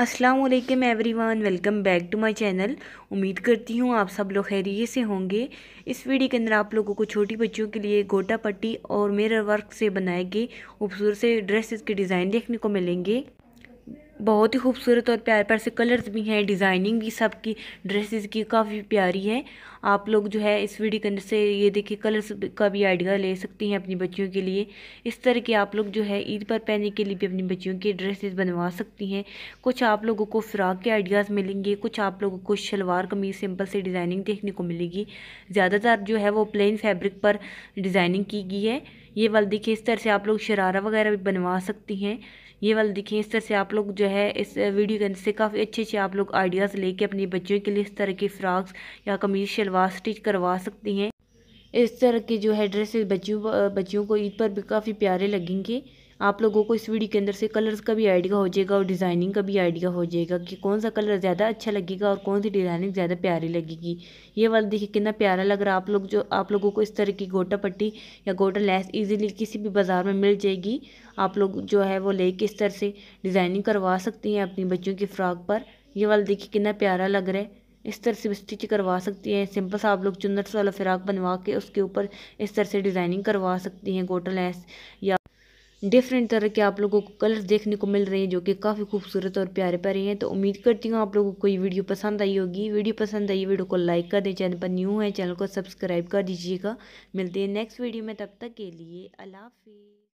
Aslam everyone welcome back to my channel उम्मीद करती हूँ आप सब लोग खैरिए से होंगे इस वीडियो के अंदर आप लोगों को छोटी बच्चियों के लिए गोटा पट्टी और मिरर वर्क से बनाए गए खूबसूरत से ड्रेसेस के डिज़ाइन देखने को मिलेंगे बहुत ही खूबसूरत और प्यार प्यार से कलर्स भी हैं डिज़ाइनिंग भी सबकी ड्रेसेस की काफ़ी प्यारी है आप लोग जो है इस वीडियो के अंदर से ये देखिए कलर्स का भी आइडिया ले सकती हैं अपनी बच्चियों के लिए इस तरह के आप लोग जो है ईद पर पहनने के लिए भी अपनी बच्चियों के ड्रेसेस बनवा सकती हैं कुछ आप लोगों को फ़्राक के आइडियाज़ मिलेंगे कुछ आप लोगों को शलवार कमीज सिंपल से डिज़ाइनिंग देखने को मिलेगी ज़्यादातर जो है वो प्लेन फैब्रिक पर डिज़ाइनिंग की गई है ये वाल देखिए इस तरह से आप लोग शरारा वगैरह भी बनवा सकती हैं ये वाल देखिए इस तरह से आप लोग जो है इस वीडियो के अंदर से काफ़ी अच्छे अच्छे आप लोग आइडियाज़ लेके अपने बच्चों के लिए इस तरह की फ़्रॉक्स या कमीज शलवार स्टिच करवा सकती हैं इस तरह के जो है ड्रेसेस बच्चों बच्चियों को ईद पर भी काफ़ी प्यारे लगेंगे आप लोगों को इस वीडियो के अंदर से कलर्स का भी आइडिया हो जाएगा और डिज़ाइनिंग का भी आइडिया हो जाएगा कि कौन सा कलर ज़्यादा अच्छा लगेगा और कौन सी डिज़ाइनिंग ज़्यादा प्यारी लगेगी ये वाला देखिए कितना प्यारा लग रहा आप लोग जो आप लोगों को इस तरह की गोटा पट्टी या गोटा लैस ईजिली किसी भी बाज़ार में मिल जाएगी आप लोग जो है वो ले इस तरह से डिज़ाइनिंग करवा सकती हैं अपनी बच्चों की फ़्राक पर ये वाला देखिए कितना प्यारा लग रहा है इस तरह से स्टिच करवा सकती हैं सिंपल सा आप लोग चुनर वाला फ़िराक बनवा के उसके ऊपर इस तरह से डिज़ाइनिंग करवा सकती हैं गोटल लैस या डिफरेंट तरह के आप लोगों को कलर देखने को मिल रहे हैं जो कि काफ़ी खूबसूरत और प्यारे प्यारे हैं तो उम्मीद करती हूँ आप लोगों को ये वीडियो पसंद आई होगी वीडियो पसंद आई वीडियो को लाइक कर दें चैनल पर न्यू है चैनल को सब्सक्राइब कर दीजिएगा मिलते हैं नेक्स्ट वीडियो में तब तक के लिए अलाफि